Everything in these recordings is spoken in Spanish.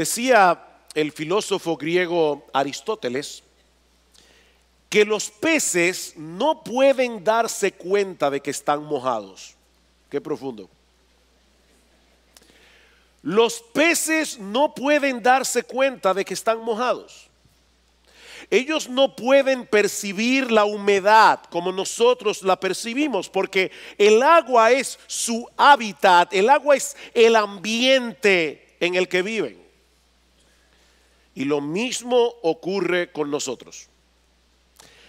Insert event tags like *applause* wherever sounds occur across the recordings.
Decía el filósofo griego Aristóteles que los peces no pueden darse cuenta de que están mojados. Qué profundo. Los peces no pueden darse cuenta de que están mojados. Ellos no pueden percibir la humedad como nosotros la percibimos, porque el agua es su hábitat, el agua es el ambiente en el que viven. Y lo mismo ocurre con nosotros.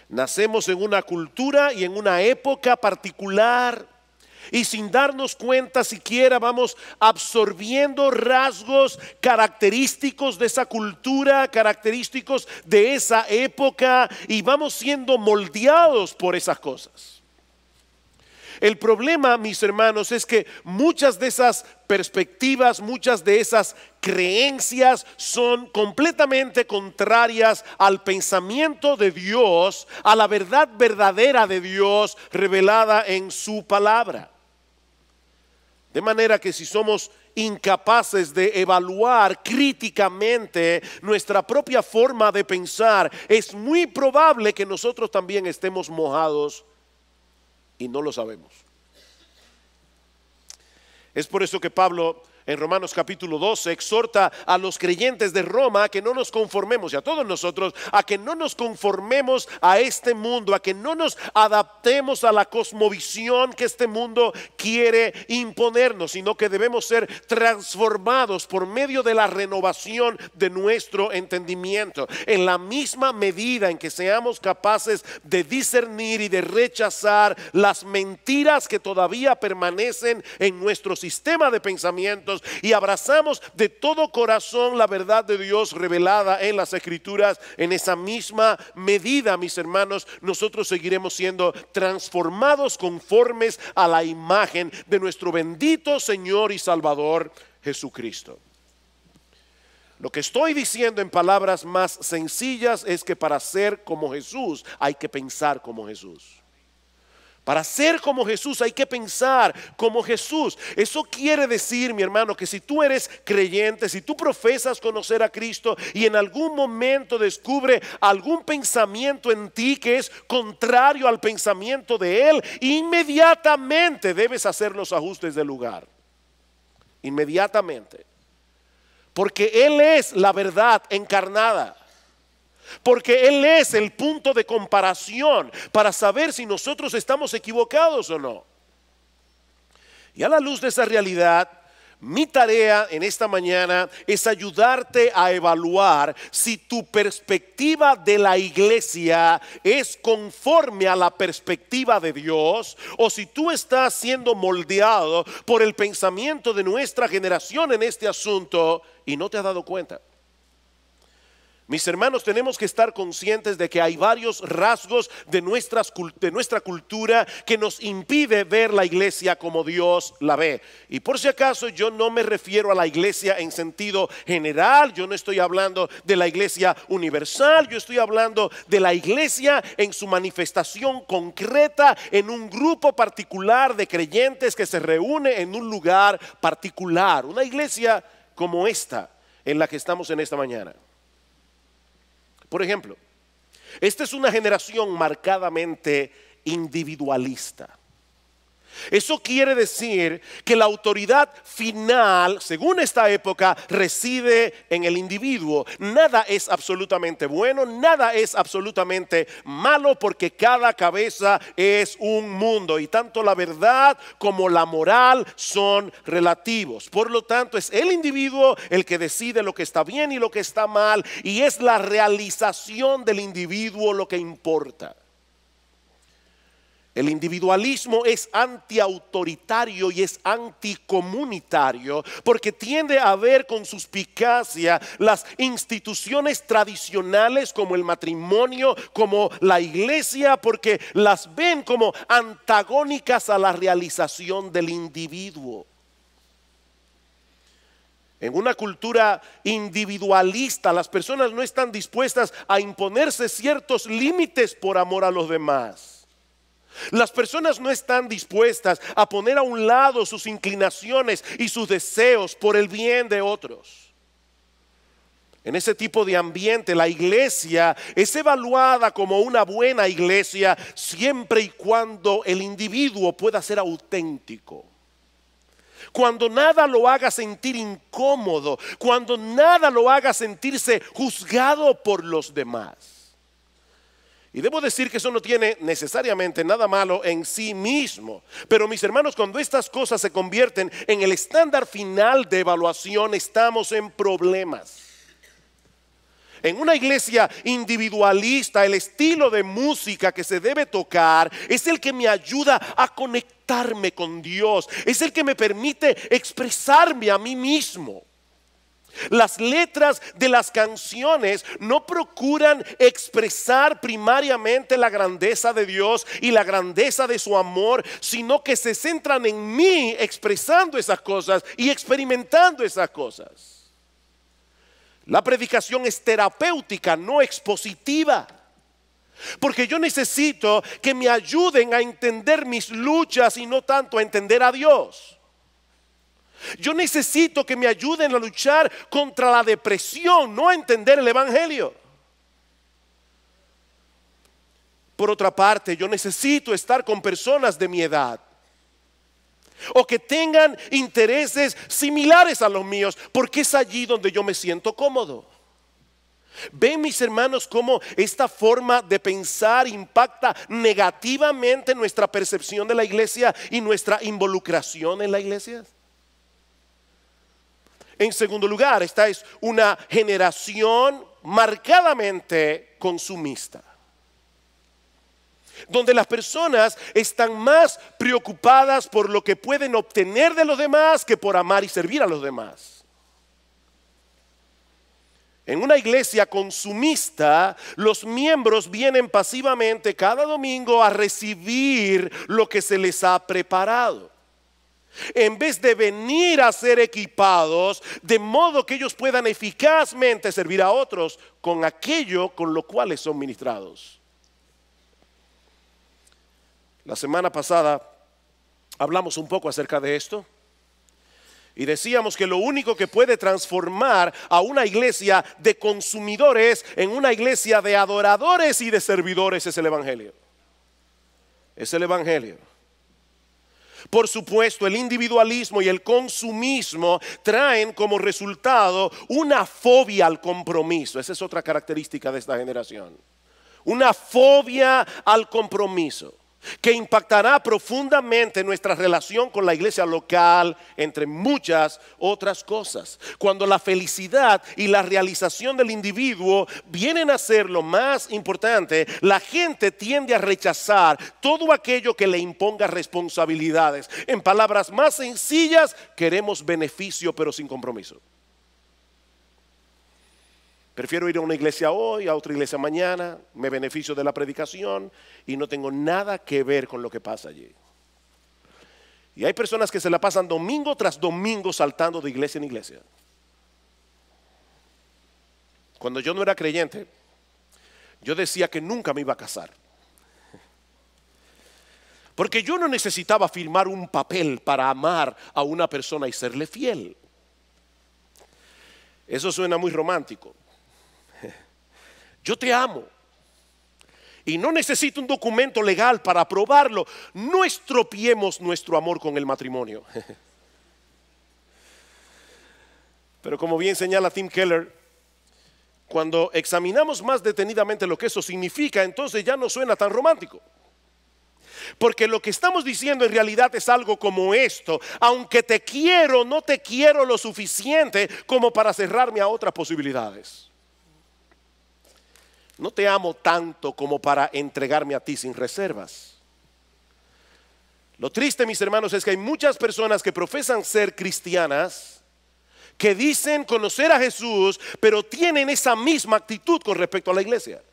Nacemos en una cultura y en una época particular y sin darnos cuenta siquiera vamos absorbiendo rasgos característicos de esa cultura, característicos de esa época y vamos siendo moldeados por esas cosas. El problema, mis hermanos, es que muchas de esas perspectivas, muchas de esas creencias son completamente contrarias al pensamiento de Dios, a la verdad verdadera de Dios revelada en su palabra. De manera que si somos incapaces de evaluar críticamente nuestra propia forma de pensar, es muy probable que nosotros también estemos mojados y no lo sabemos. Es por eso que Pablo en Romanos capítulo 12 exhorta a los creyentes de Roma a que no nos conformemos y a todos nosotros a que no nos conformemos a este mundo, a que no nos adaptemos a la cosmovisión que este mundo quiere imponernos, sino que debemos ser transformados por medio de la renovación de nuestro entendimiento. En la misma medida en que seamos capaces de discernir y de rechazar las mentiras que todavía permanecen en nuestro sistema de pensamientos, y abrazamos de todo corazón la verdad de Dios revelada en las Escrituras, en esa misma medida, mis hermanos, nosotros seguiremos siendo transformados conformes a la imagen de nuestro bendito Señor y Salvador Jesucristo. Lo que estoy diciendo en palabras más sencillas es que para ser como Jesús hay que pensar como Jesús. Para ser como Jesús hay que pensar como Jesús. Eso quiere decir, mi hermano, que si tú eres creyente, si tú profesas conocer a Cristo y en algún momento descubre algún pensamiento en ti que es contrario al pensamiento de Él, inmediatamente debes hacer los ajustes del lugar. Inmediatamente. Porque Él es la verdad encarnada. Porque Él es el punto de comparación para saber si nosotros estamos equivocados o no. Y a la luz de esa realidad, mi tarea en esta mañana es ayudarte a evaluar si tu perspectiva de la iglesia es conforme a la perspectiva de Dios o si tú estás siendo moldeado por el pensamiento de nuestra generación en este asunto y no te has dado cuenta. Mis hermanos, tenemos que estar conscientes de que hay varios rasgos de, nuestra cultura que nos impide ver la iglesia como Dios la ve. Y por si acaso yo no me refiero a la iglesia en sentido general, yo no estoy hablando de la iglesia universal, yo estoy hablando de la iglesia en su manifestación concreta en un grupo particular de creyentes que se reúne en un lugar particular, una iglesia como esta en la que estamos en esta mañana. Por ejemplo, esta es una generación marcadamente individualista. Eso quiere decir que la autoridad final, según esta época, reside en el individuo. Nada es absolutamente bueno, nada es absolutamente malo, porque cada cabeza es un mundo y tanto la verdad como la moral son relativos. Por lo tanto, es el individuo el que decide lo que está bien y lo que está mal, y es la realización del individuo lo que importa. El individualismo es antiautoritario y es anticomunitario porque tiende a ver con suspicacia las instituciones tradicionales como el matrimonio, como la iglesia, porque las ven como antagónicas a la realización del individuo. En una cultura individualista, las personas no están dispuestas a imponerse ciertos límites por amor a los demás. Las personas no están dispuestas a poner a un lado sus inclinaciones y sus deseos por el bien de otros. En ese tipo de ambiente, la iglesia es evaluada como una buena iglesia siempre y cuando el individuo pueda ser auténtico cuando nada lo haga sentir incómodo, cuando nada lo haga sentirse juzgado por los demás. Y debo decir que eso no tiene necesariamente nada malo en sí mismo. Pero mis hermanos, cuando estas cosas se convierten en el estándar final de evaluación, estamos en problemas. En una iglesia individualista, el estilo de música que se debe tocar es el que me ayuda a conectarme con Dios, es el que me permite expresarme a mí mismo. Las letras de las canciones no procuran expresar primariamente la grandeza de Dios y la grandeza de su amor, sino que se centran en mí expresando esas cosas y experimentando esas cosas. La predicación es terapéutica, no expositiva. Porque yo necesito que me ayuden a entender mis luchas y no tanto a entender a Dios. Yo necesito que me ayuden a luchar contra la depresión, no a entender el Evangelio. Por otra parte, yo necesito estar con personas de mi edad o que tengan intereses similares a los míos, porque es allí donde yo me siento cómodo. Ven mis hermanos cómo esta forma de pensar impacta negativamente nuestra percepción de la iglesia y nuestra involucración en la iglesia. En segundo lugar, esta es una generación marcadamente consumista, donde las personas están más preocupadas por lo que pueden obtener de los demás que por amar y servir a los demás. En una iglesia consumista, los miembros vienen pasivamente cada domingo a recibir lo que se les ha preparado en vez de venir a ser equipados, de modo que ellos puedan eficazmente servir a otros con aquello con lo cual son ministrados. La semana pasada hablamos un poco acerca de esto y decíamos que lo único que puede transformar a una iglesia de consumidores en una iglesia de adoradores y de servidores es el Evangelio. Es el Evangelio. Por supuesto, el individualismo y el consumismo traen como resultado una fobia al compromiso. Esa es otra característica de esta generación. Una fobia al compromiso que impactará profundamente nuestra relación con la iglesia local, entre muchas otras cosas. Cuando la felicidad y la realización del individuo vienen a ser lo más importante, la gente tiende a rechazar todo aquello que le imponga responsabilidades. En palabras más sencillas, queremos beneficio pero sin compromiso. Prefiero ir a una iglesia hoy, a otra iglesia mañana, me beneficio de la predicación y no tengo nada que ver con lo que pasa allí. Y hay personas que se la pasan domingo tras domingo saltando de iglesia en iglesia. Cuando yo no era creyente, yo decía que nunca me iba a casar. Porque yo no necesitaba firmar un papel para amar a una persona y serle fiel. Eso suena muy romántico. Yo te amo. Y no necesito un documento legal para probarlo. No estropiemos nuestro amor con el matrimonio. *laughs* Pero como bien señala Tim Keller, cuando examinamos más detenidamente lo que eso significa, entonces ya no suena tan romántico. Porque lo que estamos diciendo en realidad es algo como esto. Aunque te quiero, no te quiero lo suficiente como para cerrarme a otras posibilidades no te amo tanto como para entregarme a ti sin reservas. Lo triste, mis hermanos, es que hay muchas personas que profesan ser cristianas, que dicen conocer a Jesús, pero tienen esa misma actitud con respecto a la iglesia.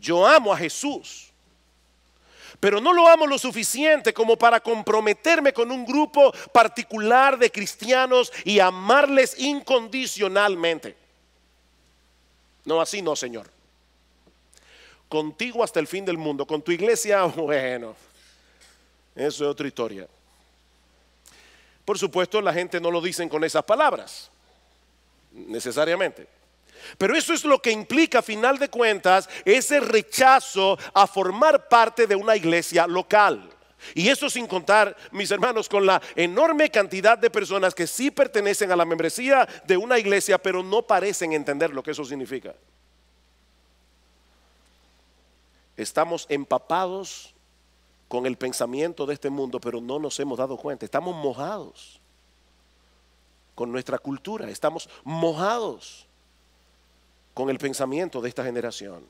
Yo amo a Jesús, pero no lo amo lo suficiente como para comprometerme con un grupo particular de cristianos y amarles incondicionalmente. No, así no, Señor. Contigo hasta el fin del mundo. Con tu iglesia, *laughs* bueno, eso es otra historia. Por supuesto, la gente no lo dicen con esas palabras, necesariamente. Pero eso es lo que implica, a final de cuentas, ese rechazo a formar parte de una iglesia local. Y eso sin contar, mis hermanos, con la enorme cantidad de personas que sí pertenecen a la membresía de una iglesia, pero no parecen entender lo que eso significa. Estamos empapados con el pensamiento de este mundo, pero no nos hemos dado cuenta. Estamos mojados con nuestra cultura, estamos mojados con el pensamiento de esta generación.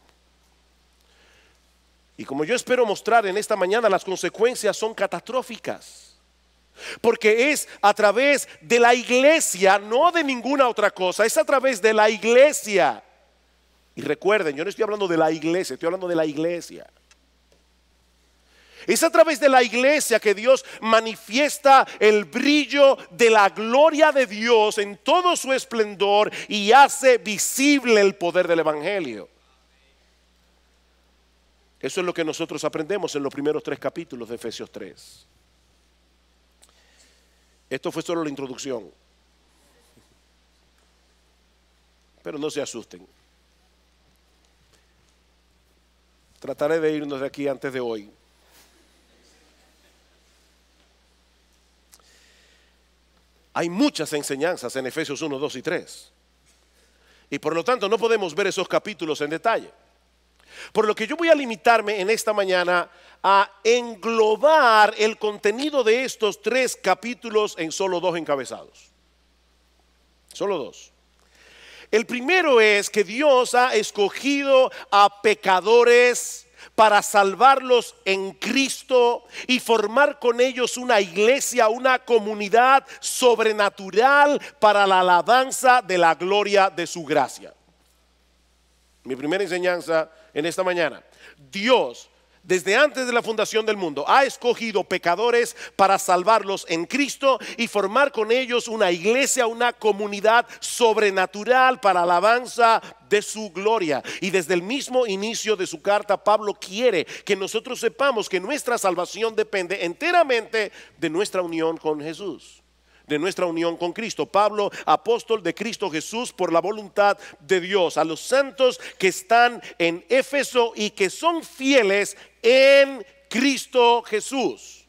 Y como yo espero mostrar en esta mañana, las consecuencias son catastróficas. Porque es a través de la iglesia, no de ninguna otra cosa, es a través de la iglesia. Y recuerden, yo no estoy hablando de la iglesia, estoy hablando de la iglesia. Es a través de la iglesia que Dios manifiesta el brillo de la gloria de Dios en todo su esplendor y hace visible el poder del Evangelio. Eso es lo que nosotros aprendemos en los primeros tres capítulos de Efesios 3. Esto fue solo la introducción. Pero no se asusten. Trataré de irnos de aquí antes de hoy. Hay muchas enseñanzas en Efesios 1, 2 y 3. Y por lo tanto no podemos ver esos capítulos en detalle. Por lo que yo voy a limitarme en esta mañana a englobar el contenido de estos tres capítulos en solo dos encabezados. Solo dos. El primero es que Dios ha escogido a pecadores para salvarlos en Cristo y formar con ellos una iglesia, una comunidad sobrenatural para la alabanza de la gloria de su gracia. Mi primera enseñanza en esta mañana. Dios, desde antes de la fundación del mundo, ha escogido pecadores para salvarlos en Cristo y formar con ellos una iglesia, una comunidad sobrenatural para alabanza de su gloria. Y desde el mismo inicio de su carta, Pablo quiere que nosotros sepamos que nuestra salvación depende enteramente de nuestra unión con Jesús de nuestra unión con Cristo. Pablo, apóstol de Cristo Jesús por la voluntad de Dios, a los santos que están en Éfeso y que son fieles en Cristo Jesús.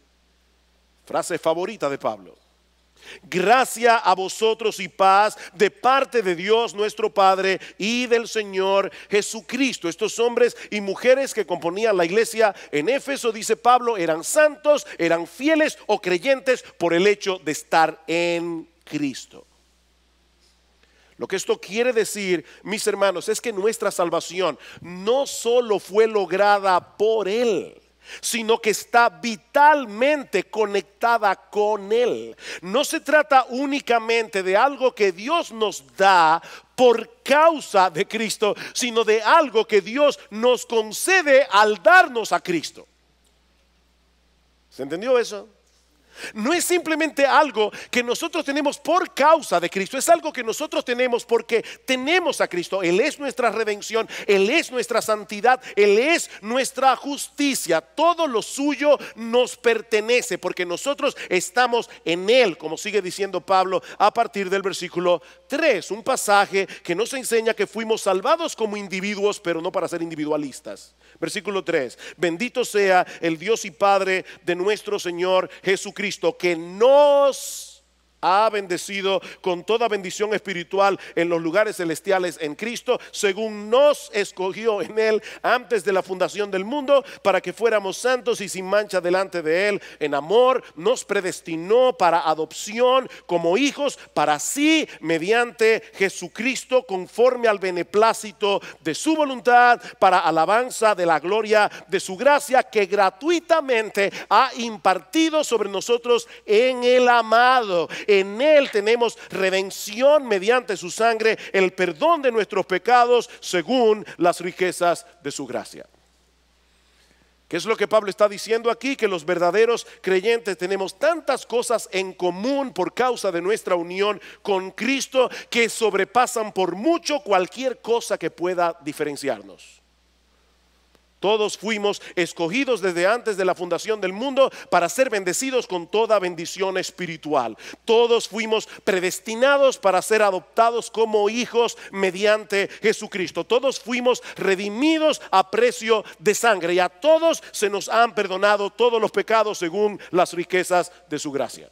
Frase favorita de Pablo. Gracia a vosotros y paz de parte de Dios nuestro Padre y del Señor Jesucristo. Estos hombres y mujeres que componían la iglesia en Éfeso, dice Pablo, eran santos, eran fieles o creyentes por el hecho de estar en Cristo. Lo que esto quiere decir, mis hermanos, es que nuestra salvación no solo fue lograda por Él, sino que está vitalmente conectada con Él. No se trata únicamente de algo que Dios nos da por causa de Cristo, sino de algo que Dios nos concede al darnos a Cristo. ¿Se entendió eso? No es simplemente algo que nosotros tenemos por causa de Cristo, es algo que nosotros tenemos porque tenemos a Cristo. Él es nuestra redención, Él es nuestra santidad, Él es nuestra justicia. Todo lo suyo nos pertenece porque nosotros estamos en Él, como sigue diciendo Pablo a partir del versículo Tres, un pasaje que nos enseña que fuimos salvados como individuos, pero no para ser individualistas. Versículo 3, bendito sea el Dios y Padre de nuestro Señor Jesucristo, que nos ha bendecido con toda bendición espiritual en los lugares celestiales en Cristo, según nos escogió en Él antes de la fundación del mundo, para que fuéramos santos y sin mancha delante de Él. En amor nos predestinó para adopción como hijos, para sí, mediante Jesucristo, conforme al beneplácito de su voluntad, para alabanza de la gloria de su gracia, que gratuitamente ha impartido sobre nosotros en el amado en Él tenemos redención mediante su sangre, el perdón de nuestros pecados según las riquezas de su gracia. ¿Qué es lo que Pablo está diciendo aquí? Que los verdaderos creyentes tenemos tantas cosas en común por causa de nuestra unión con Cristo que sobrepasan por mucho cualquier cosa que pueda diferenciarnos. Todos fuimos escogidos desde antes de la fundación del mundo para ser bendecidos con toda bendición espiritual. Todos fuimos predestinados para ser adoptados como hijos mediante Jesucristo. Todos fuimos redimidos a precio de sangre y a todos se nos han perdonado todos los pecados según las riquezas de su gracia.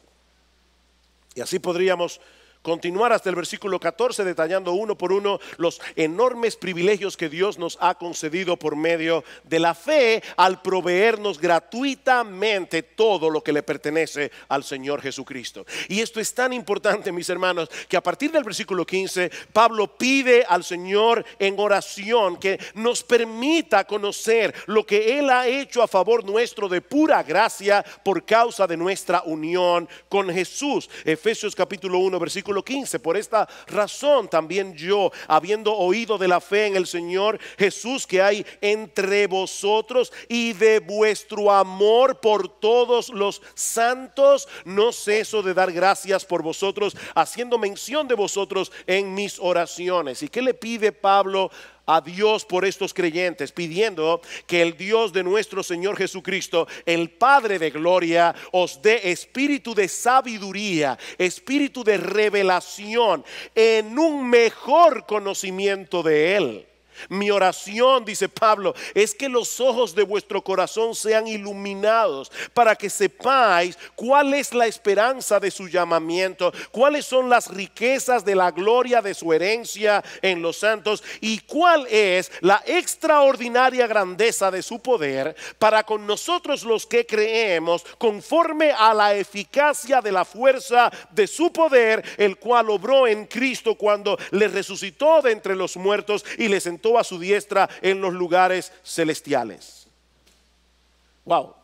Y así podríamos continuar hasta el versículo 14 detallando uno por uno los enormes privilegios que Dios nos ha concedido por medio de la fe al proveernos gratuitamente todo lo que le pertenece al Señor Jesucristo. Y esto es tan importante, mis hermanos, que a partir del versículo 15, Pablo pide al Señor en oración que nos permita conocer lo que Él ha hecho a favor nuestro de pura gracia por causa de nuestra unión con Jesús. Efesios capítulo 1, versículo 15. Por esta razón también yo, habiendo oído de la fe en el Señor Jesús que hay entre vosotros y de vuestro amor por todos los santos, no ceso de dar gracias por vosotros, haciendo mención de vosotros en mis oraciones. ¿Y qué le pide Pablo a Dios por estos creyentes, pidiendo que el Dios de nuestro Señor Jesucristo, el Padre de Gloria, os dé espíritu de sabiduría, espíritu de revelación en un mejor conocimiento de Él mi oración, dice Pablo, es que los ojos de vuestro corazón sean iluminados para que sepáis cuál es la esperanza de su llamamiento, cuáles son las riquezas de la gloria de su herencia en los santos y cuál es la extraordinaria grandeza de su poder para con nosotros los que creemos conforme a la eficacia de la fuerza de su poder, el cual obró en Cristo cuando le resucitó de entre los muertos y le sentó a su diestra en los lugares celestiales. Wow.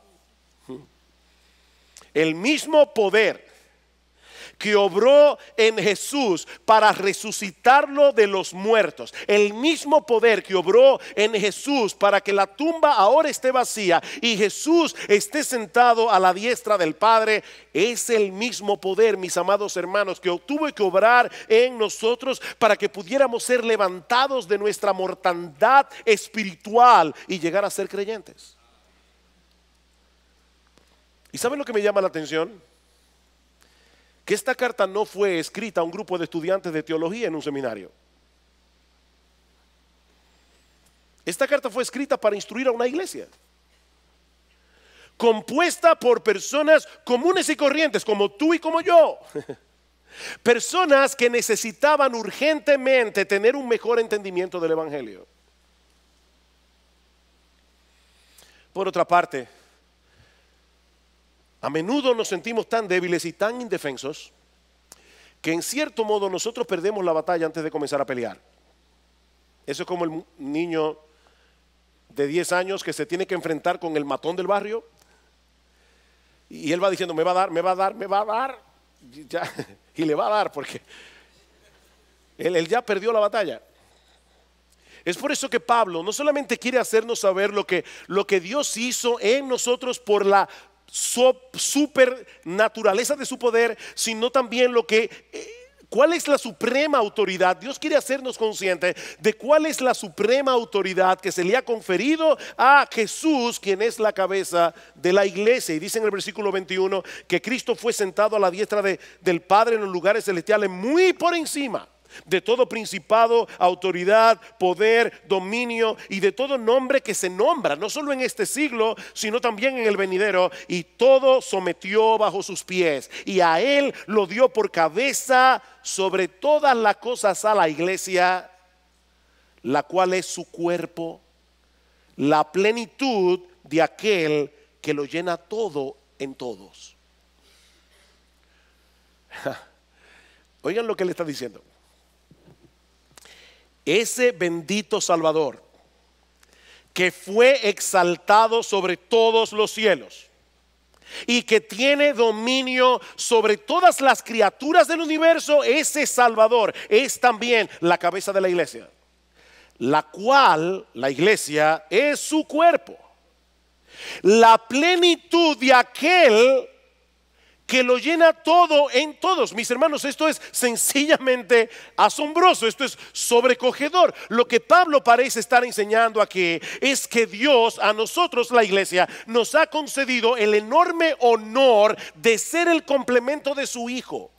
El mismo poder que obró en Jesús para resucitarlo de los muertos, el mismo poder que obró en Jesús para que la tumba ahora esté vacía y Jesús esté sentado a la diestra del Padre, es el mismo poder, mis amados hermanos, que tuvo que obrar en nosotros para que pudiéramos ser levantados de nuestra mortandad espiritual y llegar a ser creyentes. ¿Y saben lo que me llama la atención? que esta carta no fue escrita a un grupo de estudiantes de teología en un seminario. Esta carta fue escrita para instruir a una iglesia, compuesta por personas comunes y corrientes, como tú y como yo. *laughs* Personas que necesitaban urgentemente tener un mejor entendimiento del Evangelio. Por otra parte, a menudo nos sentimos tan débiles y tan indefensos que en cierto modo nosotros perdemos la batalla antes de comenzar a pelear. Eso es como el niño de 10 años que se tiene que enfrentar con el matón del barrio y él va diciendo, me va a dar, me va a dar, me va a dar, y, *laughs* le va a dar porque él, ya perdió la batalla. Es por eso que Pablo no solamente quiere hacernos saber lo que, lo que Dios hizo en nosotros por la super naturaleza de su poder, sino también lo que... Eh, ¿Cuál es la suprema autoridad? Dios quiere hacernos conscientes de cuál es la suprema autoridad que se le ha conferido a Jesús, quien es la cabeza de la iglesia. Y dice en el versículo 21 que Cristo fue sentado a la diestra del Padre en los lugares celestiales, muy por encima de todo principado, autoridad, poder, dominio y de todo nombre que se nombra, no solo en este siglo, sino también en el venidero. Y todo sometió bajo sus pies y a él lo dio por cabeza sobre todas las cosas a la iglesia, la cual es su cuerpo, la plenitud de aquel que lo llena todo en todos. *laughs* Oigan lo que le está diciendo ese bendito Salvador, que fue exaltado sobre todos los cielos y que tiene dominio sobre todas las criaturas del universo, ese Salvador es también la cabeza de la iglesia, la cual, la iglesia, es su cuerpo. La plenitud de aquel que lo llena todo en todos. Mis hermanos, esto es sencillamente asombroso, esto es sobrecogedor. Lo que Pablo parece estar enseñando aquí es que Dios a nosotros, la iglesia, nos ha concedido el enorme honor de ser el complemento de su Hijo.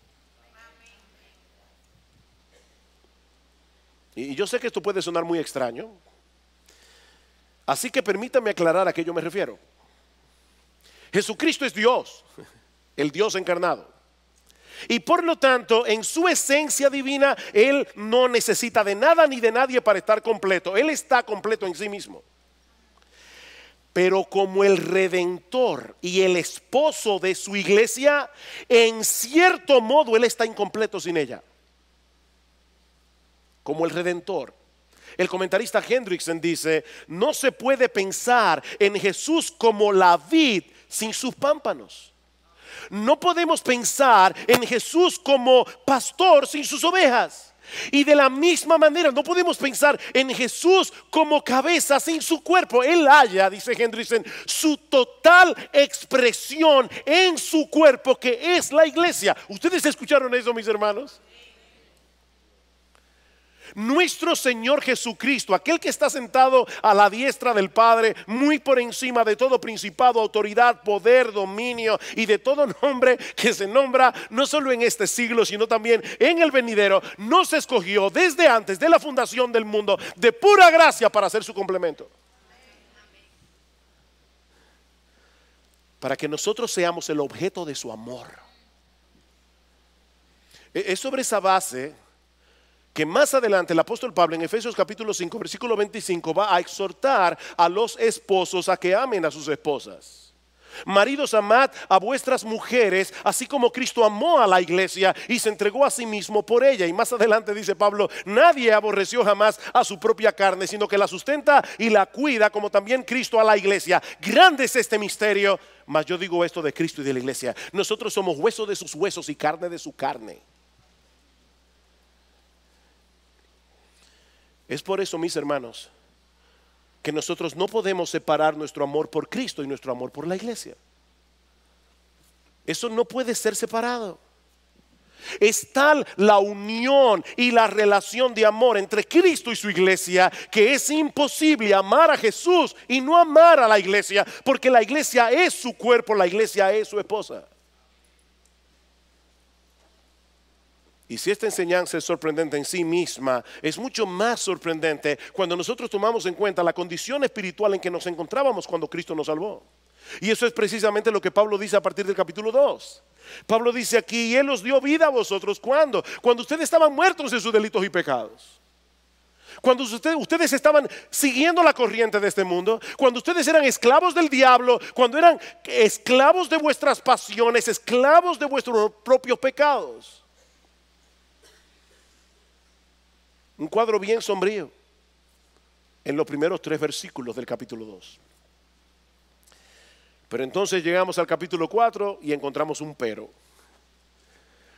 Y yo sé que esto puede sonar muy extraño, así que permítame aclarar a qué yo me refiero. Jesucristo es Dios el Dios encarnado. Y por lo tanto, en su esencia divina, Él no necesita de nada ni de nadie para estar completo. Él está completo en sí mismo. Pero como el redentor y el esposo de su iglesia, en cierto modo Él está incompleto sin ella. Como el redentor. El comentarista Hendrickson dice, no se puede pensar en Jesús como la vid sin sus pámpanos. No podemos pensar en Jesús como pastor sin sus ovejas. Y de la misma manera, no podemos pensar en Jesús como cabeza sin su cuerpo. Él haya, dice Hendrickson, su total expresión en su cuerpo, que es la iglesia. ¿Ustedes escucharon eso, mis hermanos? Nuestro Señor Jesucristo, aquel que está sentado a la diestra del Padre, muy por encima de todo principado, autoridad, poder, dominio y de todo nombre que se nombra, no solo en este siglo, sino también en el venidero, nos escogió desde antes de la fundación del mundo de pura gracia para hacer su complemento. Para que nosotros seamos el objeto de su amor. E-, es sobre esa base más adelante el apóstol Pablo en Efesios capítulo 5, versículo 25 va a exhortar a los esposos a que amen a sus esposas. Maridos, amad a vuestras mujeres, así como Cristo amó a la iglesia y se entregó a sí mismo por ella. Y más adelante dice Pablo, nadie aborreció jamás a su propia carne, sino que la sustenta y la cuida, como también Cristo a la iglesia. Grande es este misterio, mas yo digo esto de Cristo y de la iglesia. Nosotros somos hueso de sus huesos y carne de su carne. Es por eso, mis hermanos, que nosotros no podemos separar nuestro amor por Cristo y nuestro amor por la iglesia. Eso no puede ser separado. Es tal la unión y la relación de amor entre Cristo y su iglesia que es imposible amar a Jesús y no amar a la iglesia, porque la iglesia es su cuerpo, la iglesia es su esposa. Y si esta enseñanza es sorprendente en sí misma, es mucho más sorprendente cuando nosotros tomamos en cuenta la condición espiritual en que nos encontrábamos cuando Cristo nos salvó. Y eso es precisamente lo que Pablo dice a partir del capítulo 2. Pablo dice aquí, y Él os dio vida a vosotros cuando, cuando ustedes estaban muertos en sus delitos y pecados. Cuando ustedes, ustedes estaban siguiendo la corriente de este mundo, cuando ustedes eran esclavos del diablo, cuando eran esclavos de vuestras pasiones, esclavos de vuestros propios pecados. Un cuadro bien sombrío en los primeros tres versículos del capítulo 2. Pero entonces llegamos al capítulo 4 y encontramos un pero.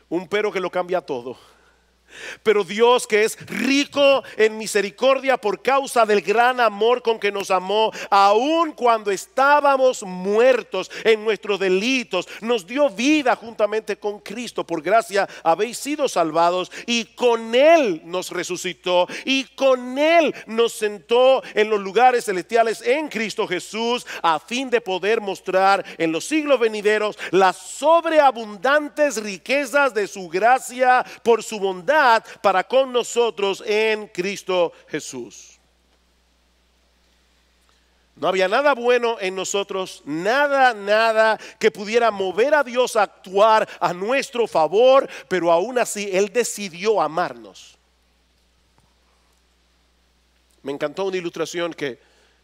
Un pero que lo cambia todo. Pero Dios que es rico en misericordia por causa del gran amor con que nos amó, aun cuando estábamos muertos en nuestros delitos, nos dio vida juntamente con Cristo. Por gracia habéis sido salvados y con Él nos resucitó y con Él nos sentó en los lugares celestiales en Cristo Jesús a fin de poder mostrar en los siglos venideros las sobreabundantes riquezas de su gracia por su bondad para con nosotros en Cristo Jesús. No había nada bueno en nosotros, nada, nada que pudiera mover a Dios a actuar a nuestro favor, pero aún así Él decidió amarnos. Me encantó una ilustración que,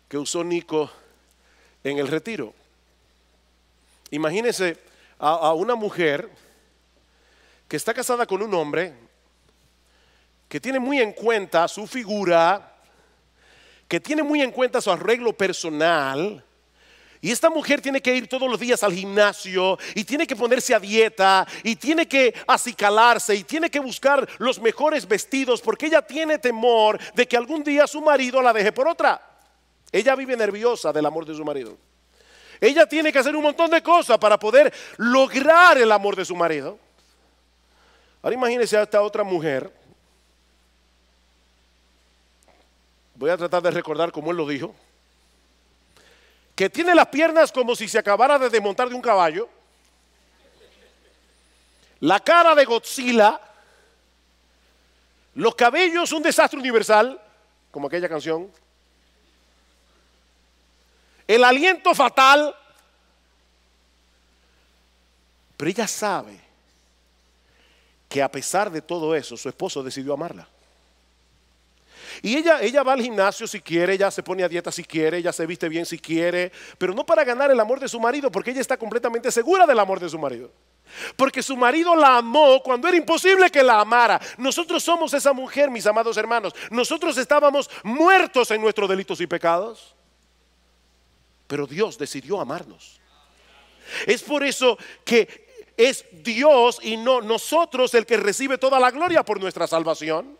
que usó Nico en el retiro. Imagínense a una mujer que está casada con un hombre, que tiene muy en cuenta su figura, que tiene muy en cuenta su arreglo personal. Y esta mujer tiene que ir todos los días al gimnasio y tiene que ponerse a dieta y tiene que acicalarse y tiene que buscar los mejores vestidos porque ella tiene temor de que algún día su marido la deje por otra. Ella vive nerviosa del amor de su marido. Ella tiene que hacer un montón de cosas para poder lograr el amor de su marido. Ahora imagínense a esta otra mujer voy a tratar de recordar cómo él lo dijo, que tiene las piernas como si se acabara de desmontar de un caballo, la cara de Godzilla, los cabellos un desastre universal, como aquella canción, el aliento fatal, pero ella sabe que a pesar de todo eso, su esposo decidió amarla. Y ella, ella va al gimnasio si quiere, ella se pone a dieta si quiere, ella se viste bien si quiere, pero no para ganar el amor de su marido, porque ella está completamente segura del amor de su marido. Porque su marido la amó cuando era imposible que la amara. Nosotros somos esa mujer, mis amados hermanos. Nosotros estábamos muertos en nuestros delitos y pecados. Pero Dios decidió amarnos. Es por eso que es Dios y no nosotros el que recibe toda la gloria por nuestra salvación.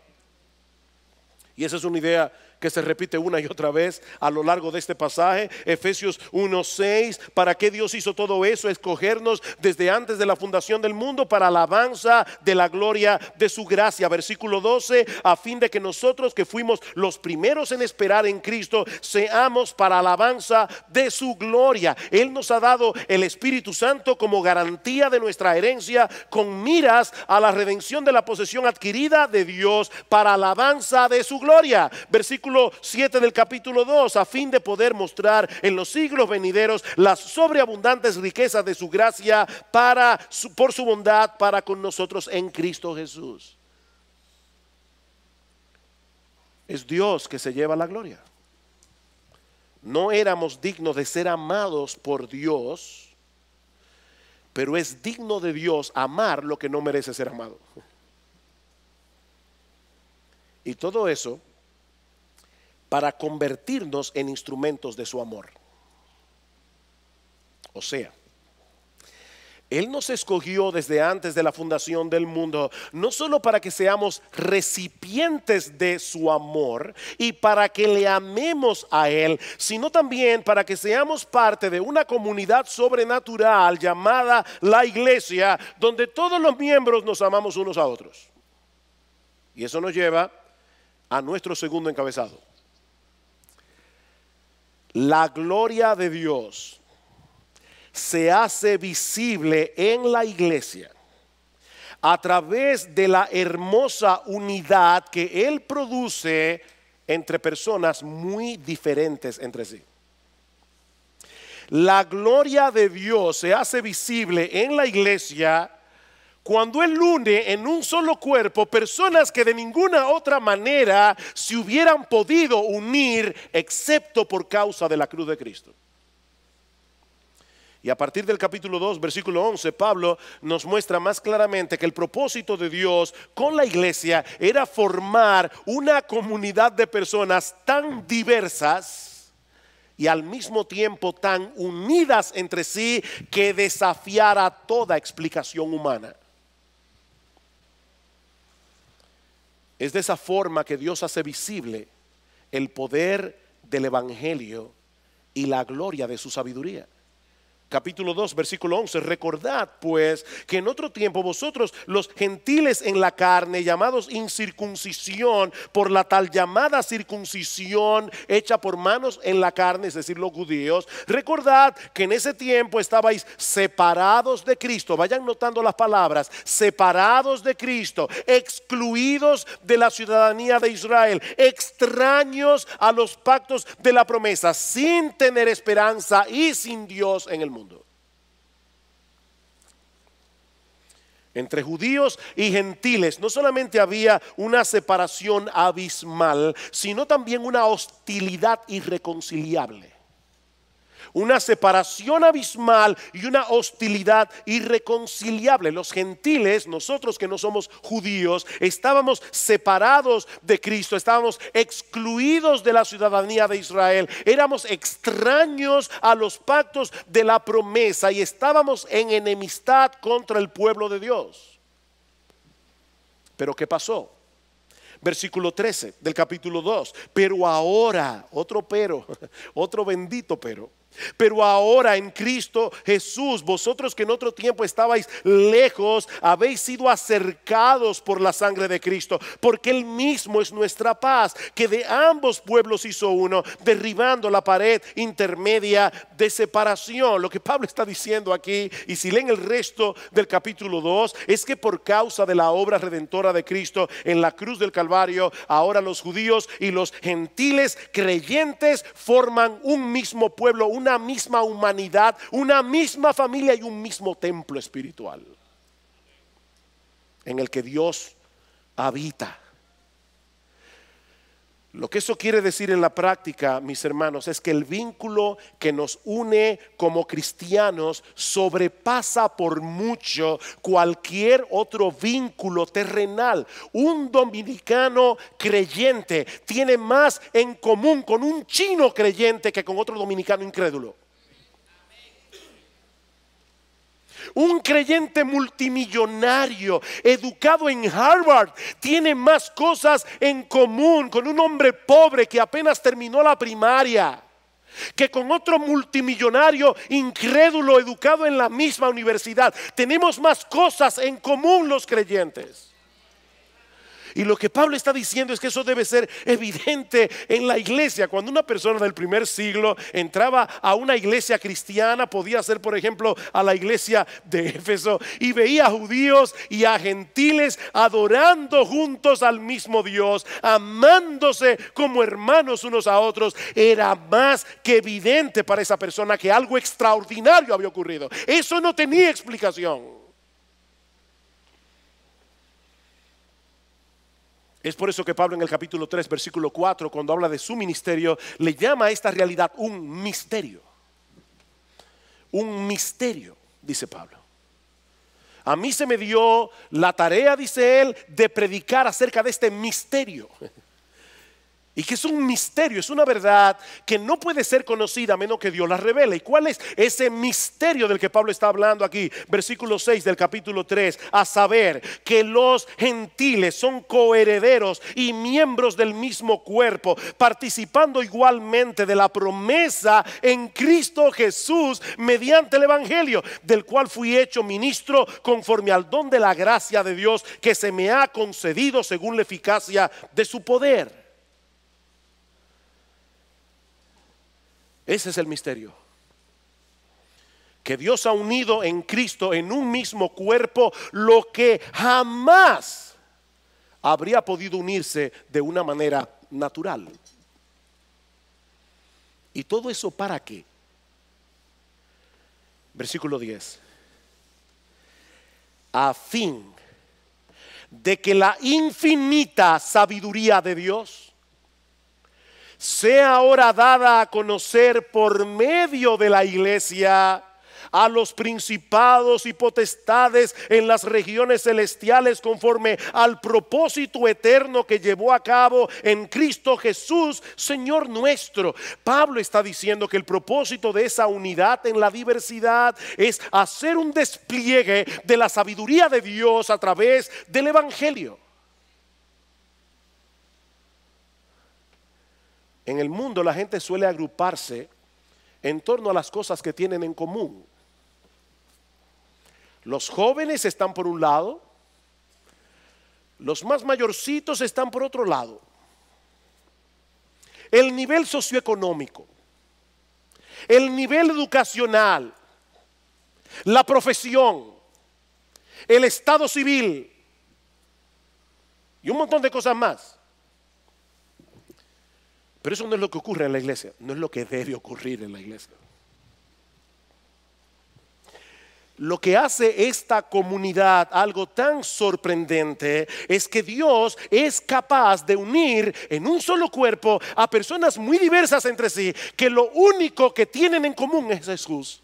Y esa es una idea que se repite una y otra vez a lo largo de este pasaje. Efesios 1.6, ¿para qué Dios hizo todo eso? Escogernos desde antes de la fundación del mundo para alabanza de la gloria de su gracia. Versículo 12, a fin de que nosotros que fuimos los primeros en esperar en Cristo, seamos para alabanza de su gloria. Él nos ha dado el Espíritu Santo como garantía de nuestra herencia con miras a la redención de la posesión adquirida de Dios para alabanza de su gloria. Versículo 7 del capítulo 2, a fin de poder mostrar en los siglos venideros las sobreabundantes riquezas de su gracia para por su bondad para con nosotros en Cristo Jesús. Es Dios que se lleva la gloria. No éramos dignos de ser amados por Dios, pero es digno de Dios amar lo que no merece ser amado. Y todo eso para convertirnos en instrumentos de su amor. O sea, Él nos escogió desde antes de la fundación del mundo, no solo para que seamos recipientes de su amor y para que le amemos a Él, sino también para que seamos parte de una comunidad sobrenatural llamada la iglesia, donde todos los miembros nos amamos unos a otros. Y eso nos lleva a nuestro segundo encabezado. La gloria de Dios se hace visible en la iglesia a través de la hermosa unidad que Él produce entre personas muy diferentes entre sí. La gloria de Dios se hace visible en la iglesia cuando Él une en un solo cuerpo personas que de ninguna otra manera se hubieran podido unir excepto por causa de la cruz de Cristo. Y a partir del capítulo 2, versículo 11, Pablo nos muestra más claramente que el propósito de Dios con la iglesia era formar una comunidad de personas tan diversas y al mismo tiempo tan unidas entre sí que desafiara toda explicación humana. Es de esa forma que Dios hace visible el poder del Evangelio y la gloria de su sabiduría capítulo 2, versículo 11. Recordad pues que en otro tiempo vosotros, los gentiles en la carne, llamados incircuncisión, por la tal llamada circuncisión hecha por manos en la carne, es decir, los judíos, recordad que en ese tiempo estabais separados de Cristo. Vayan notando las palabras, separados de Cristo, excluidos de la ciudadanía de Israel, extraños a los pactos de la promesa, sin tener esperanza y sin Dios en el mundo. Entre judíos y gentiles no solamente había una separación abismal, sino también una hostilidad irreconciliable una separación abismal y una hostilidad irreconciliable. Los gentiles, nosotros que no somos judíos, estábamos separados de Cristo, estábamos excluidos de la ciudadanía de Israel, éramos extraños a los pactos de la promesa y estábamos en enemistad contra el pueblo de Dios. Pero ¿qué pasó? versículo 13 del capítulo 2. Pero ahora, otro pero, *laughs* otro bendito pero, pero ahora en Cristo Jesús, vosotros que en otro tiempo estabais lejos, habéis sido acercados por la sangre de Cristo, porque Él mismo es nuestra paz, que de ambos pueblos hizo uno, derribando la pared intermedia de separación. Lo que Pablo está diciendo aquí, y si leen el resto del capítulo 2, es que por causa de la obra redentora de Cristo en la cruz del Calvario, ahora los judíos y los gentiles creyentes forman un mismo pueblo, una una misma humanidad, una misma familia y un mismo templo espiritual en el que Dios habita. Lo que eso quiere decir en la práctica, mis hermanos, es que el vínculo que nos une como cristianos sobrepasa por mucho cualquier otro vínculo terrenal. Un dominicano creyente tiene más en común con un chino creyente que con otro dominicano incrédulo. Un creyente multimillonario, educado en Harvard, tiene más cosas en común con un hombre pobre que apenas terminó la primaria que con otro multimillonario incrédulo educado en la misma universidad. Tenemos más cosas en común los creyentes. Y lo que Pablo está diciendo es que eso debe ser evidente en la iglesia. Cuando una persona del primer siglo entraba a una iglesia cristiana, podía ser, por ejemplo, a la iglesia de Éfeso, y veía a judíos y a gentiles adorando juntos al mismo Dios, amándose como hermanos unos a otros, era más que evidente para esa persona que algo extraordinario había ocurrido. Eso no tenía explicación. Es por eso que Pablo en el capítulo 3, versículo 4, cuando habla de su ministerio, le llama a esta realidad un misterio. Un misterio, dice Pablo. A mí se me dio la tarea, dice él, de predicar acerca de este misterio. Y que es un misterio, es una verdad que no puede ser conocida a menos que Dios la revele. ¿Y cuál es ese misterio del que Pablo está hablando aquí? Versículo 6 del capítulo 3, a saber que los gentiles son coherederos y miembros del mismo cuerpo, participando igualmente de la promesa en Cristo Jesús mediante el Evangelio, del cual fui hecho ministro conforme al don de la gracia de Dios que se me ha concedido según la eficacia de su poder. Ese es el misterio. Que Dios ha unido en Cristo, en un mismo cuerpo, lo que jamás habría podido unirse de una manera natural. ¿Y todo eso para qué? Versículo 10. A fin de que la infinita sabiduría de Dios sea ahora dada a conocer por medio de la iglesia a los principados y potestades en las regiones celestiales conforme al propósito eterno que llevó a cabo en Cristo Jesús, Señor nuestro. Pablo está diciendo que el propósito de esa unidad en la diversidad es hacer un despliegue de la sabiduría de Dios a través del Evangelio. En el mundo la gente suele agruparse en torno a las cosas que tienen en común. Los jóvenes están por un lado, los más mayorcitos están por otro lado. El nivel socioeconómico, el nivel educacional, la profesión, el estado civil y un montón de cosas más. Pero eso no es lo que ocurre en la iglesia, no es lo que debe ocurrir en la iglesia. Lo que hace esta comunidad algo tan sorprendente es que Dios es capaz de unir en un solo cuerpo a personas muy diversas entre sí, que lo único que tienen en común es Jesús.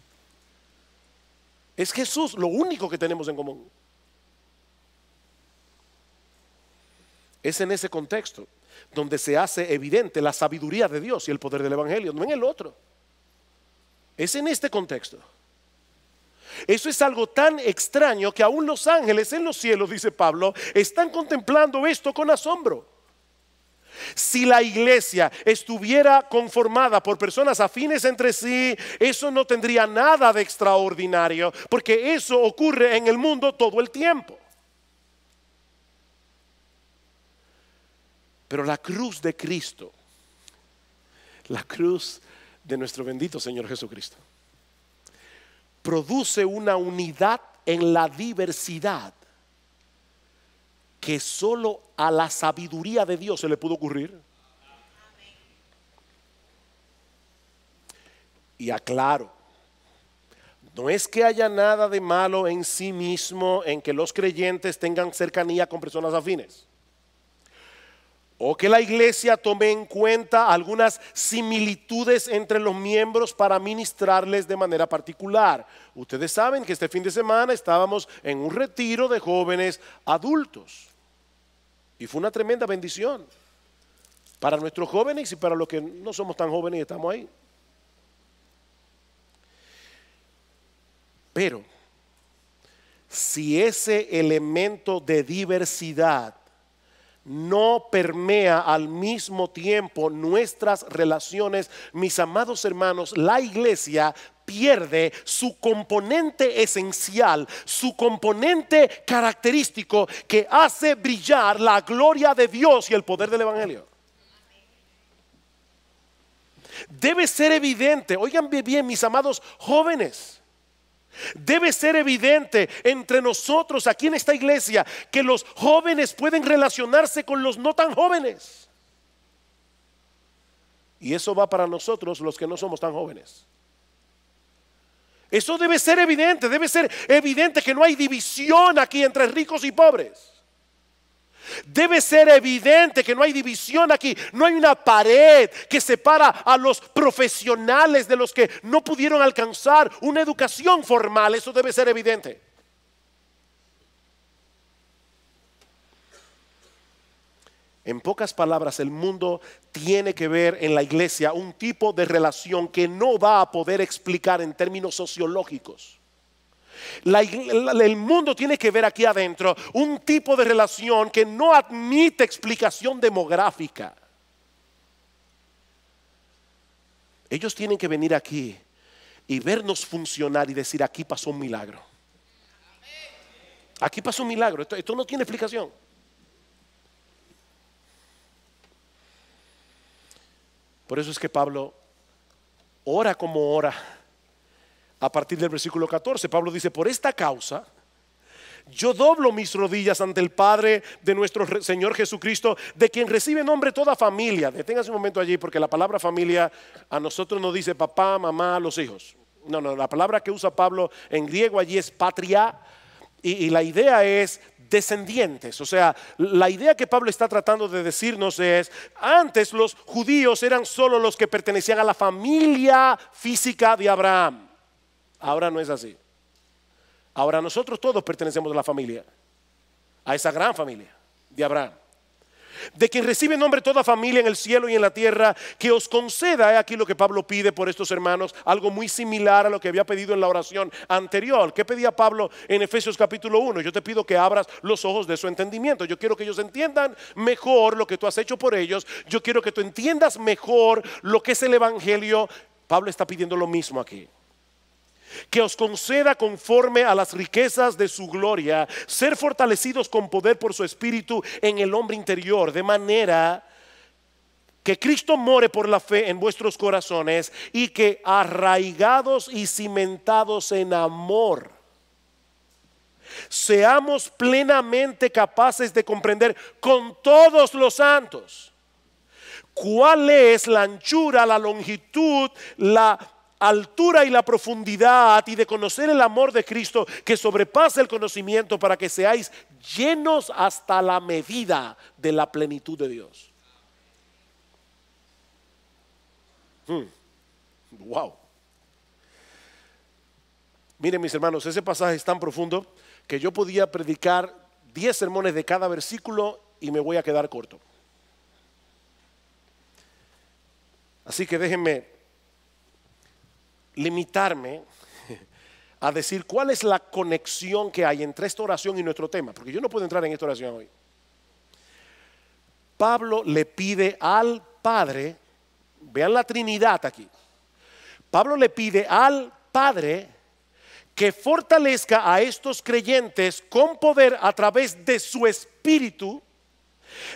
Es Jesús lo único que tenemos en común. Es en ese contexto donde se hace evidente la sabiduría de Dios y el poder del Evangelio, no en el otro. Es en este contexto. Eso es algo tan extraño que aún los ángeles en los cielos, dice Pablo, están contemplando esto con asombro. Si la iglesia estuviera conformada por personas afines entre sí, eso no tendría nada de extraordinario, porque eso ocurre en el mundo todo el tiempo. Pero la cruz de Cristo, la cruz de nuestro bendito Señor Jesucristo, produce una unidad en la diversidad que solo a la sabiduría de Dios se le pudo ocurrir. Y aclaro, no es que haya nada de malo en sí mismo en que los creyentes tengan cercanía con personas afines o que la iglesia tome en cuenta algunas similitudes entre los miembros para ministrarles de manera particular. Ustedes saben que este fin de semana estábamos en un retiro de jóvenes adultos y fue una tremenda bendición para nuestros jóvenes y para los que no somos tan jóvenes y estamos ahí. Pero si ese elemento de diversidad no permea al mismo tiempo nuestras relaciones, mis amados hermanos, la iglesia pierde su componente esencial, su componente característico que hace brillar la gloria de Dios y el poder del Evangelio. Debe ser evidente, oigan bien, mis amados jóvenes, Debe ser evidente entre nosotros aquí en esta iglesia que los jóvenes pueden relacionarse con los no tan jóvenes. Y eso va para nosotros los que no somos tan jóvenes. Eso debe ser evidente, debe ser evidente que no hay división aquí entre ricos y pobres. Debe ser evidente que no hay división aquí, no hay una pared que separa a los profesionales de los que no pudieron alcanzar una educación formal, eso debe ser evidente. En pocas palabras, el mundo tiene que ver en la iglesia un tipo de relación que no va a poder explicar en términos sociológicos el mundo tiene que ver aquí adentro un tipo de relación que no admite explicación demográfica. Ellos tienen que venir aquí y vernos funcionar y decir, aquí pasó un milagro. Aquí pasó un milagro, esto no tiene explicación. Por eso es que Pablo ora como ora a partir del versículo 14. Pablo dice, por esta causa, yo doblo mis rodillas ante el Padre de nuestro Señor Jesucristo, de quien recibe nombre toda familia. Deténgase un momento allí, porque la palabra familia a nosotros nos dice papá, mamá, los hijos. No, no, la palabra que usa Pablo en griego allí es patria, y la idea es descendientes. O sea, la idea que Pablo está tratando de decirnos es, antes los judíos eran solo los que pertenecían a la familia física de Abraham. Ahora no es así. Ahora nosotros todos pertenecemos a la familia, a esa gran familia de Abraham. De quien recibe nombre toda familia en el cielo y en la tierra, que os conceda, aquí lo que Pablo pide por estos hermanos, algo muy similar a lo que había pedido en la oración anterior. ¿Qué pedía Pablo en Efesios capítulo 1? Yo te pido que abras los ojos de su entendimiento. Yo quiero que ellos entiendan mejor lo que tú has hecho por ellos. Yo quiero que tú entiendas mejor lo que es el Evangelio. Pablo está pidiendo lo mismo aquí que os conceda conforme a las riquezas de su gloria, ser fortalecidos con poder por su espíritu en el hombre interior, de manera que Cristo more por la fe en vuestros corazones y que arraigados y cimentados en amor, seamos plenamente capaces de comprender con todos los santos cuál es la anchura, la longitud, la altura y la profundidad y de conocer el amor de Cristo que sobrepasa el conocimiento para que seáis llenos hasta la medida de la plenitud de Dios. Hmm. Wow. Miren mis hermanos, ese pasaje es tan profundo que yo podía predicar 10 sermones de cada versículo y me voy a quedar corto. Así que déjenme limitarme a decir cuál es la conexión que hay entre esta oración y nuestro tema, porque yo no puedo entrar en esta oración hoy. Pablo le pide al Padre, vean la Trinidad aquí, Pablo le pide al Padre que fortalezca a estos creyentes con poder a través de su espíritu,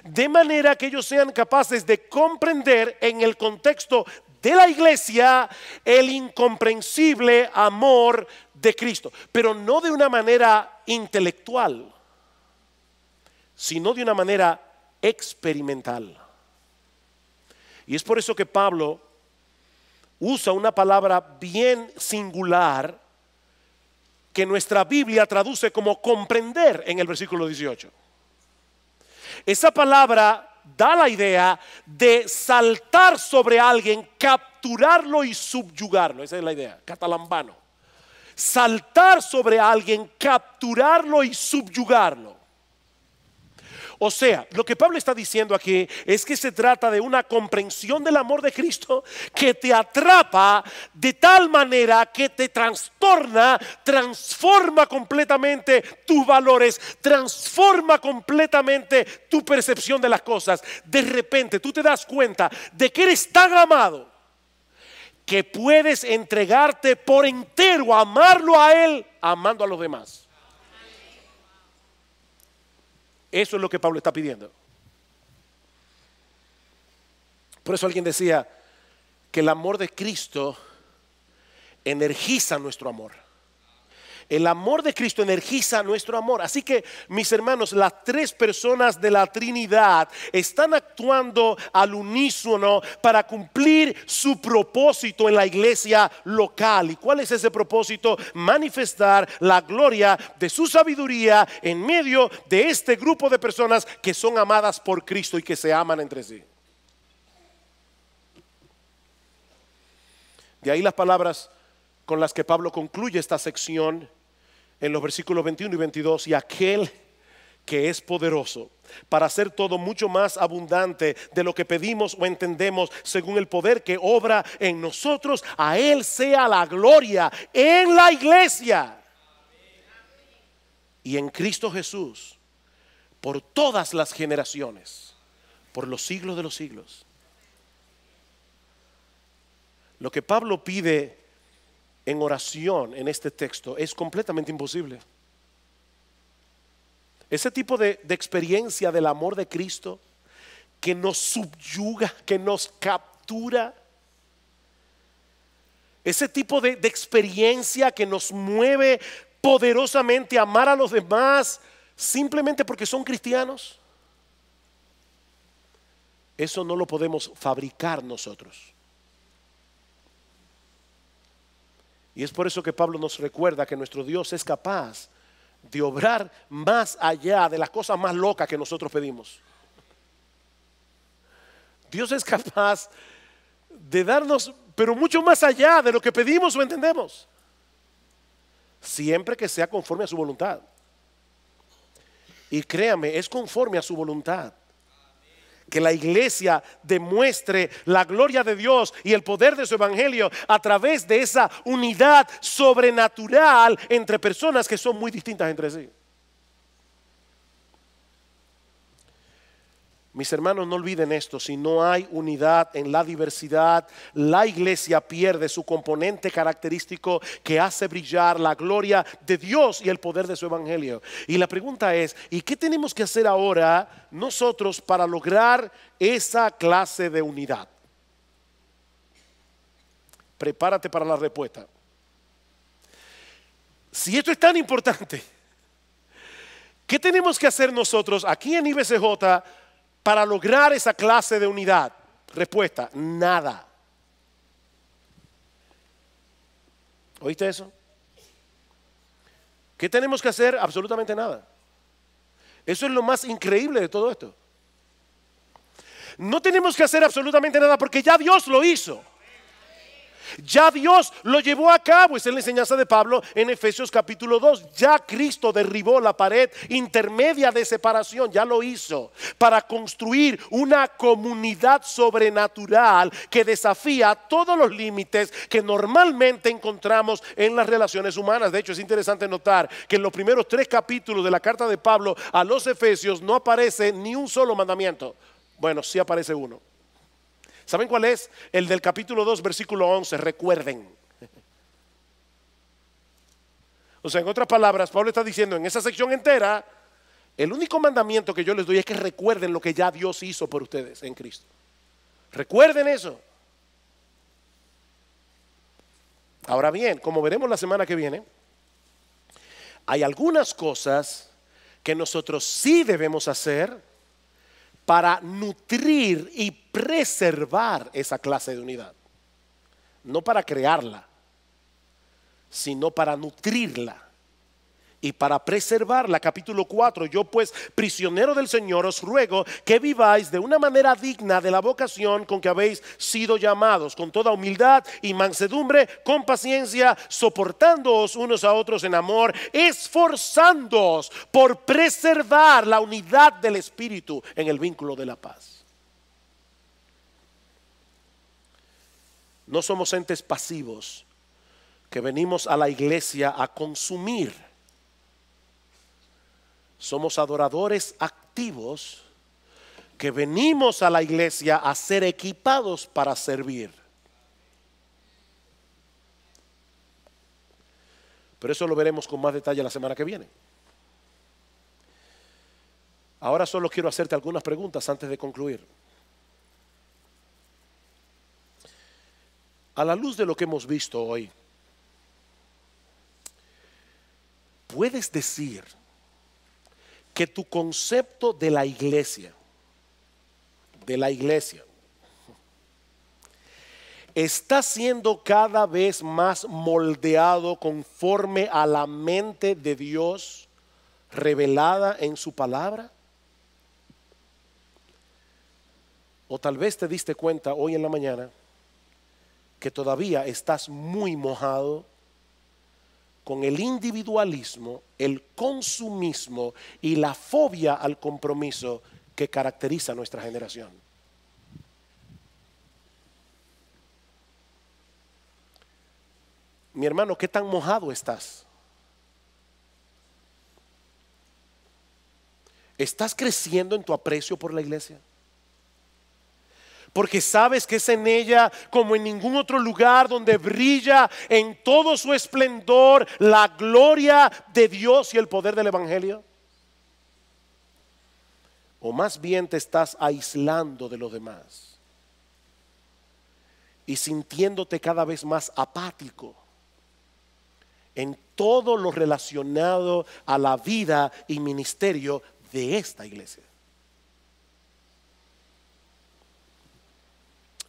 de manera que ellos sean capaces de comprender en el contexto de la iglesia el incomprensible amor de Cristo, pero no de una manera intelectual, sino de una manera experimental. Y es por eso que Pablo usa una palabra bien singular que nuestra Biblia traduce como comprender en el versículo 18. Esa palabra da la idea de saltar sobre alguien, capturarlo y subyugarlo. Esa es la idea, catalambano. Saltar sobre alguien, capturarlo y subyugarlo. O sea, lo que Pablo está diciendo aquí es que se trata de una comprensión del amor de Cristo que te atrapa de tal manera que te trastorna, transforma completamente tus valores, transforma completamente tu percepción de las cosas. De repente tú te das cuenta de que eres tan amado que puedes entregarte por entero, amarlo a Él, amando a los demás. Eso es lo que Pablo está pidiendo. Por eso alguien decía que el amor de Cristo energiza nuestro amor. El amor de Cristo energiza nuestro amor. Así que, mis hermanos, las tres personas de la Trinidad están actuando al unísono para cumplir su propósito en la iglesia local. ¿Y cuál es ese propósito? Manifestar la gloria de su sabiduría en medio de este grupo de personas que son amadas por Cristo y que se aman entre sí. De ahí las palabras con las que Pablo concluye esta sección en los versículos 21 y 22, y aquel que es poderoso para hacer todo mucho más abundante de lo que pedimos o entendemos según el poder que obra en nosotros, a Él sea la gloria en la iglesia y en Cristo Jesús por todas las generaciones, por los siglos de los siglos. Lo que Pablo pide en oración en este texto es completamente imposible. Ese tipo de, experiencia del amor de Cristo que nos subyuga, que nos captura. Ese tipo de, de experiencia que nos mueve poderosamente a amar a los demás simplemente porque son cristianos. Eso no lo podemos fabricar nosotros. Y es por eso que Pablo nos recuerda que nuestro Dios es capaz de obrar más allá de las cosas más locas que nosotros pedimos. Dios es capaz de darnos, pero mucho más allá de lo que pedimos o entendemos, siempre que sea conforme a su voluntad. Y créame, es conforme a su voluntad que la iglesia demuestre la gloria de Dios y el poder de su evangelio a través de esa unidad sobrenatural entre personas que son muy distintas entre sí. Mis hermanos, no olviden esto, si no hay unidad en la diversidad, la iglesia pierde su componente característico que hace brillar la gloria de Dios y el poder de su evangelio. Y la pregunta es, ¿y qué tenemos que hacer ahora nosotros para lograr esa clase de unidad? Prepárate para la respuesta. Si esto es tan importante, ¿qué tenemos que hacer nosotros aquí en IBCJ para lograr esa clase de unidad? Respuesta, nada. ¿Oíste eso? ¿Qué tenemos que hacer? Absolutamente nada. Eso es lo más increíble de todo esto. No tenemos que hacer absolutamente nada porque ya Dios lo hizo. Ya Dios lo llevó a cabo, es la enseñanza de Pablo en Efesios capítulo 2. Ya Cristo derribó la pared intermedia de separación, ya lo hizo, para construir una comunidad sobrenatural que desafía todos los límites que normalmente encontramos en las relaciones humanas. De hecho, es interesante notar que en los primeros tres capítulos de la carta de Pablo a los Efesios no aparece ni un solo mandamiento. Bueno, sí aparece uno. ¿Saben cuál es? El del capítulo 2, versículo 11. Recuerden. O sea, en otras palabras, Pablo está diciendo en esa sección entera, el único mandamiento que yo les doy es que recuerden lo que ya Dios hizo por ustedes en Cristo. Recuerden eso. Ahora bien, como veremos la semana que viene, hay algunas cosas que nosotros sí debemos hacer para nutrir y preservar esa clase de unidad, no para crearla, sino para nutrirla y para preservarla. Capítulo 4, yo pues, prisionero del Señor, os ruego que viváis de una manera digna de la vocación con que habéis sido llamados, con toda humildad y mansedumbre, con paciencia, soportándoos unos a otros en amor, esforzándoos por preservar la unidad del Espíritu en el vínculo de la paz. No somos entes pasivos que venimos a la iglesia a consumir. Somos adoradores activos que venimos a la iglesia a ser equipados para servir. Pero eso lo veremos con más detalle la semana que viene. Ahora solo quiero hacerte algunas preguntas antes de concluir. a la luz de lo que hemos visto hoy, puedes decir que tu concepto de la iglesia, de la iglesia, está siendo cada vez más moldeado conforme a la mente de Dios revelada en su palabra? O tal vez te diste cuenta hoy en la mañana que todavía estás muy mojado con el individualismo, el consumismo y la fobia al compromiso que caracteriza nuestra generación. Mi hermano, ¿qué tan mojado estás? ¿Estás creciendo en tu aprecio por la iglesia? porque sabes que es en ella como en ningún otro lugar donde brilla en todo su esplendor la gloria de Dios y el poder del Evangelio? O más bien te estás aislando de los demás y sintiéndote cada vez más apático en todo lo relacionado a la vida y ministerio de esta iglesia.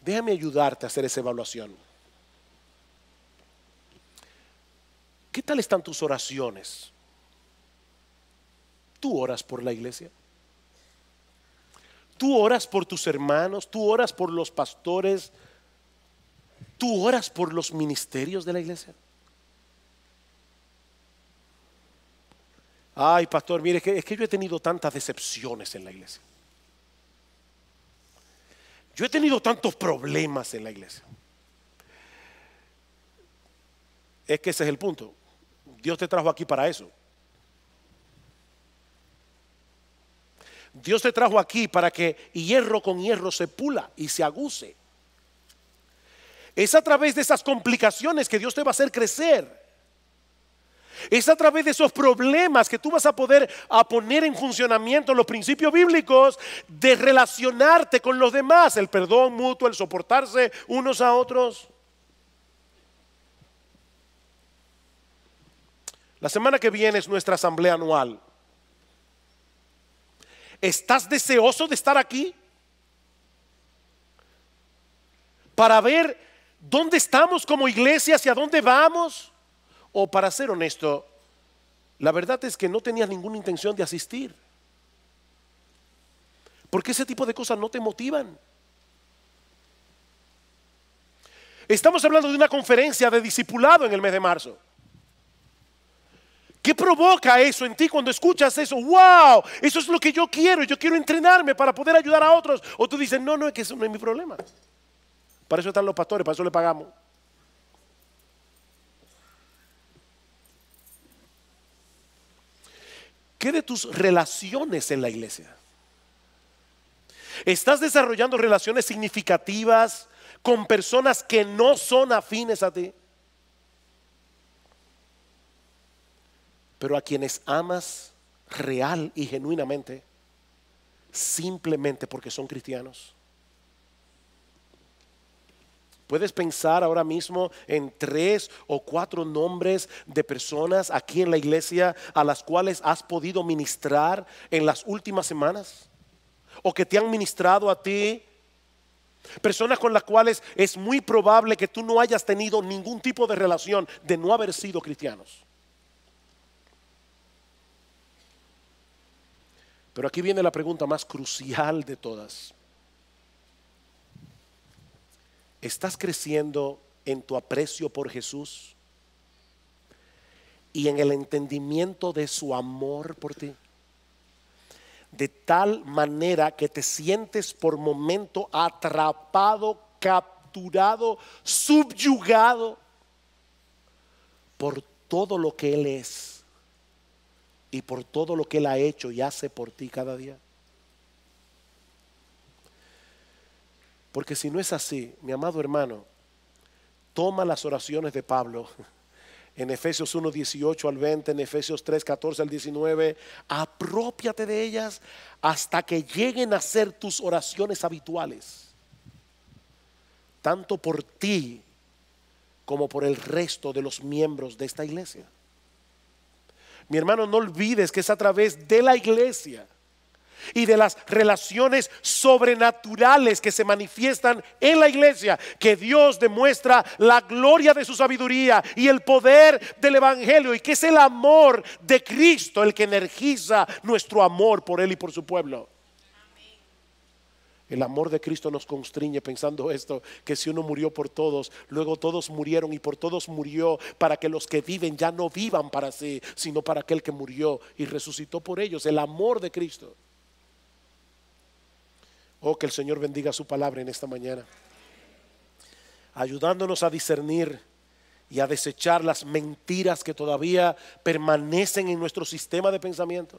Déjame ayudarte a hacer esa evaluación. ¿Qué tal están tus oraciones? ¿Tú oras por la iglesia? ¿Tú oras por tus hermanos? ¿Tú oras por los pastores? ¿Tú oras por los ministerios de la iglesia? Ay, pastor, mire, es que, es que yo he tenido tantas decepciones en la iglesia. Yo he tenido tantos problemas en la iglesia. Es que ese es el punto. Dios te trajo aquí para eso. Dios te trajo aquí para que hierro con hierro se pula y se aguce. Es a través de esas complicaciones que Dios te va a hacer crecer. Es a través de esos problemas que tú vas a poder a poner en funcionamiento los principios bíblicos de relacionarte con los demás, el perdón mutuo, el soportarse unos a otros. La semana que viene es nuestra asamblea anual. ¿Estás deseoso de estar aquí? Para ver dónde estamos como iglesia, hacia dónde vamos. O para ser honesto, la verdad es que no tenías ninguna intención de asistir. Porque ese tipo de cosas no te motivan. Estamos hablando de una conferencia de discipulado en el mes de marzo. ¿Qué provoca eso en ti cuando escuchas eso? ¡Wow! Eso es lo que yo quiero. Yo quiero entrenarme para poder ayudar a otros. O tú dices, no, no, es que eso no es mi problema. Para eso están los pastores, para eso le pagamos. ¿Qué de tus relaciones en la iglesia? ¿Estás desarrollando relaciones significativas con personas que no son afines a ti? Pero a quienes amas real y genuinamente, simplemente porque son cristianos. Puedes pensar ahora mismo en tres o cuatro nombres de personas aquí en la iglesia a las cuales has podido ministrar en las últimas semanas o que te han ministrado a ti. Personas con las cuales es muy probable que tú no hayas tenido ningún tipo de relación de no haber sido cristianos. Pero aquí viene la pregunta más crucial de todas. ¿Estás creciendo en tu aprecio por Jesús y en el entendimiento de su amor por ti? De tal manera que te sientes por momento atrapado, capturado, subyugado por todo lo que Él es y por todo lo que Él ha hecho y hace por ti cada día. Porque si no es así, mi amado hermano, toma las oraciones de Pablo en Efesios 1, 18 al 20, en Efesios 3, 14 al 19, apropiate de ellas hasta que lleguen a ser tus oraciones habituales, tanto por ti como por el resto de los miembros de esta iglesia. Mi hermano, no olvides que es a través de la iglesia y de las relaciones sobrenaturales que se manifiestan en la iglesia, que Dios demuestra la gloria de su sabiduría y el poder del Evangelio y que es el amor de Cristo el que energiza nuestro amor por Él y por su pueblo. El amor de Cristo nos constriñe pensando esto, que si uno murió por todos, luego todos murieron y por todos murió para que los que viven ya no vivan para sí, sino para aquel que murió y resucitó por ellos, el amor de Cristo. Oh, que el Señor bendiga su palabra en esta mañana, ayudándonos a discernir y a desechar las mentiras que todavía permanecen en nuestro sistema de pensamiento.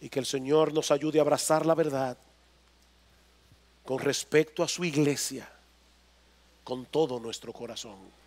Y que el Señor nos ayude a abrazar la verdad con respecto a su iglesia, con todo nuestro corazón.